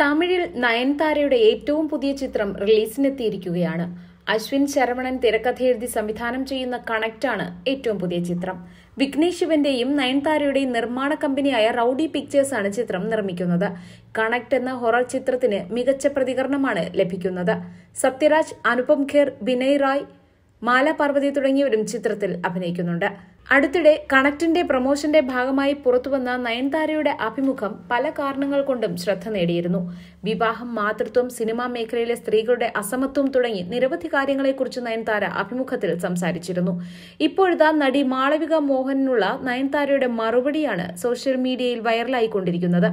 തമിഴിൽ നയൻതാരയുടെ ഏറ്റവും പുതിയ ചിത്രം റിലീസിനെത്തിയിരിക്കുകയാണ് അശ്വിൻ ശരവണൻ തിരക്കഥ എഴുതി സംവിധാനം ചെയ്യുന്ന കണക്റ്റാണ് ഏറ്റവും പുതിയ ചിത്രം വിഘ്നേഷ് ശിവന്റെയും നയൻതാരയുടെയും നിർമ്മാണ കമ്പനിയായ റൌഡി പിക്ചേഴ്സ് ആണ് ചിത്രം നിർമ്മിക്കുന്നത് കണക്ട് എന്ന ഹൊറർ ചിത്രത്തിന് മികച്ച പ്രതികരണമാണ് ലഭിക്കുന്നത് സത്യരാജ് അനുപം ഖേർ വിനയ് റായ് മാല പാർവതി തുടങ്ങിയവരും ചിത്രത്തിൽ അഭിനയിക്കുന്നുണ്ട് അടുത്തിടെ കണക്റ്റിന്റെ പ്രൊമോഷന്റെ ഭാഗമായി പുറത്തുവന്ന നയൻതാരയുടെ അഭിമുഖം പല കാരണങ്ങൾ കൊണ്ടും ശ്രദ്ധ നേടിയിരുന്നു വിവാഹം മാതൃത്വം സിനിമാ മേഖലയിലെ സ്ത്രീകളുടെ അസമത്വം തുടങ്ങി നിരവധി കാര്യങ്ങളെക്കുറിച്ച് നയൻതാര അഭിമുഖത്തിൽ സംസാരിച്ചിരുന്നു ഇപ്പോഴത്തെ നടി മാളവിക മോഹനുള്ള നയൻതാരയുടെ മറുപടിയാണ് സോഷ്യൽ മീഡിയയിൽ വൈറലായിക്കൊണ്ടിരിക്കുന്നത്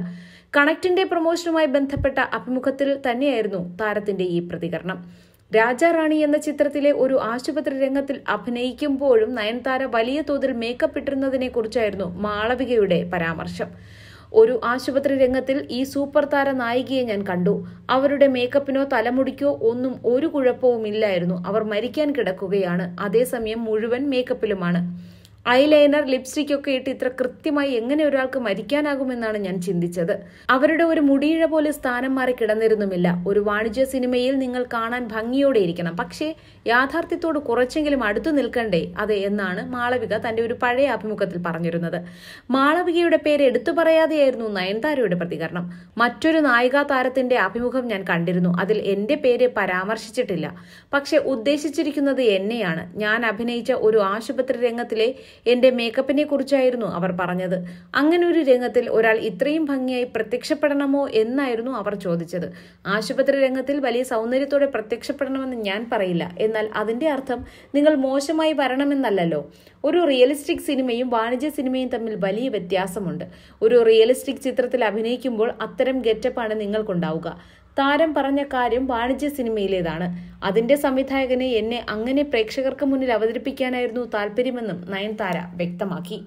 കണക്റ്റിന്റെ പ്രൊമോഷനുമായി ബന്ധപ്പെട്ട അഭിമുഖത്തിൽ തന്നെയായിരുന്നു താരത്തിന്റെ ഈ പ്രതികരണം രാജാറാണി എന്ന ചിത്രത്തിലെ ഒരു ആശുപത്രി രംഗത്തിൽ അഭിനയിക്കുമ്പോഴും നയൻതാര വലിയ തോതിൽ മേക്കപ്പ് ഇട്ടിരുന്നതിനെ കുറിച്ചായിരുന്നു മാളവികയുടെ പരാമർശം ഒരു ആശുപത്രി രംഗത്തിൽ ഈ സൂപ്പർ താര നായികയെ ഞാൻ കണ്ടു അവരുടെ മേക്കപ്പിനോ തലമുടിക്കോ ഒന്നും ഒരു കുഴപ്പവും ഇല്ലായിരുന്നു അവർ മരിക്കാൻ കിടക്കുകയാണ് അതേസമയം മുഴുവൻ മേക്കപ്പിലുമാണ് ഐലൈനർ ലിപ്സ്റ്റിക് ഒക്കെ ഇട്ട് ഇത്ര കൃത്യമായി എങ്ങനെ ഒരാൾക്ക് മരിക്കാനാകുമെന്നാണ് ഞാൻ ചിന്തിച്ചത് അവരുടെ ഒരു മുടിയിഴ പോലെ സ്ഥാനം മാറി കിടന്നിരുന്നുമില്ല ഒരു വാണിജ്യ സിനിമയിൽ നിങ്ങൾ കാണാൻ ഭംഗിയോടെ ഇരിക്കണം പക്ഷേ യാഥാർത്ഥ്യത്തോട് കുറച്ചെങ്കിലും അടുത്തു നിൽക്കണ്ടേ അതെ എന്നാണ് മാളവിക തന്റെ ഒരു പഴയ അഭിമുഖത്തിൽ പറഞ്ഞിരുന്നത് മാളവികയുടെ പേര് എടുത്തു പറയാതെയായിരുന്നു നയൻതാരയുടെ പ്രതികരണം മറ്റൊരു നായികാ താരത്തിന്റെ അഭിമുഖം ഞാൻ കണ്ടിരുന്നു അതിൽ എന്റെ പേര് പരാമർശിച്ചിട്ടില്ല പക്ഷെ ഉദ്ദേശിച്ചിരിക്കുന്നത് എന്നെയാണ് ഞാൻ അഭിനയിച്ച ഒരു ആശുപത്രി രംഗത്തിലെ എന്റെ മേക്കപ്പിനെ കുറിച്ചായിരുന്നു അവർ പറഞ്ഞത് അങ്ങനെ ഒരു രംഗത്തിൽ ഒരാൾ ഇത്രയും ഭംഗിയായി പ്രത്യക്ഷപ്പെടണമോ എന്നായിരുന്നു അവർ ചോദിച്ചത് ആശുപത്രി രംഗത്തിൽ വലിയ സൗന്ദര്യത്തോടെ പ്രത്യക്ഷപ്പെടണമെന്ന് ഞാൻ പറയില്ല എന്നാൽ അതിന്റെ അർത്ഥം നിങ്ങൾ മോശമായി വരണമെന്നല്ലല്ലോ ഒരു റിയലിസ്റ്റിക് സിനിമയും വാണിജ്യ സിനിമയും തമ്മിൽ വലിയ വ്യത്യാസമുണ്ട് ഒരു റിയലിസ്റ്റിക് ചിത്രത്തിൽ അഭിനയിക്കുമ്പോൾ അത്തരം ഗെറ്റപ്പാണ് നിങ്ങൾക്കുണ്ടാവുക താരം പറഞ്ഞ കാര്യം വാണിജ്യ സിനിമയിലേതാണ് അതിന്റെ സംവിധായകനെ എന്നെ അങ്ങനെ പ്രേക്ഷകർക്ക് മുന്നിൽ അവതരിപ്പിക്കാനായിരുന്നു താല്പര്യമെന്നും നയൻതാര വ്യക്തമാക്കി